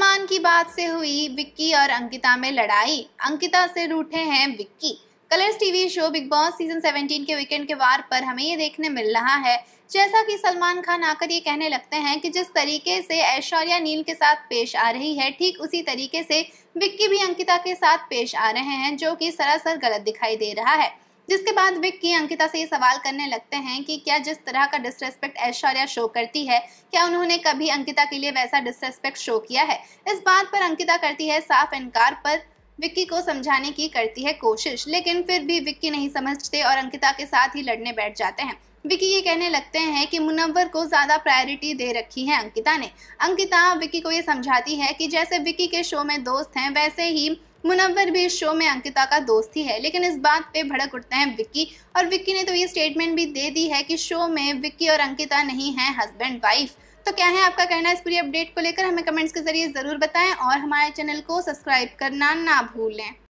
सलमान की बात से हुई विक्की और अंकिता में लड़ाई अंकिता से रूठे हैं Vicky Colors TV show Bigg Boss season 17 के वीकेंड के वार पर हमें ये देखने मिल रहा है जैसा कि सलमान खान आकर ये कहने लगते हैं कि जिस तरीके से ऐश्वर्या नील के साथ पेश आ रही है ठीक उसी तरीके से विक्की भी अंकिता के साथ पेश आ रहे हैं जो कि सरासर गलत दिखाई दे रहा है जिसके बाद विक की अंकिता से ये सवाल करने लगते हैं कि क्या जिस तरह का डिसरेस्पेक्ट ऐश्वर्या शो करती है क्या उन्होंने कभी अंकिता के लिए वैसा डिसरेस्पेक्ट शो किया है इस बात पर अंकिता करती है साफ इनकार पर विक्की को समझाने की करती है कोशिश लेकिन फिर भी विक्की नहीं समझते और अंकिता के साथ ही लड़ने बैठ जाते हैं विकी ये कहने लगते हैं कि मुनव्वर को ज़्यादा प्रायोरिटी दे रखी है अंकिता ने अंकिता विकी को ये समझाती है कि जैसे विकी के शो में दोस्त हैं वैसे ही मुनव्वर भी इस शो में अंकिता का दोस्त ही है लेकिन इस बात पे भड़क उठते हैं विक्की और विक्की ने तो ये स्टेटमेंट भी दे दी है कि शो में विक्की और अंकिता नहीं है हस्बैंड वाइफ तो क्या है आपका कहना इस पूरी अपडेट को लेकर हमें कमेंट्स के ज़रिए ज़रूर बताएं और हमारे चैनल को सब्सक्राइब करना ना भूलें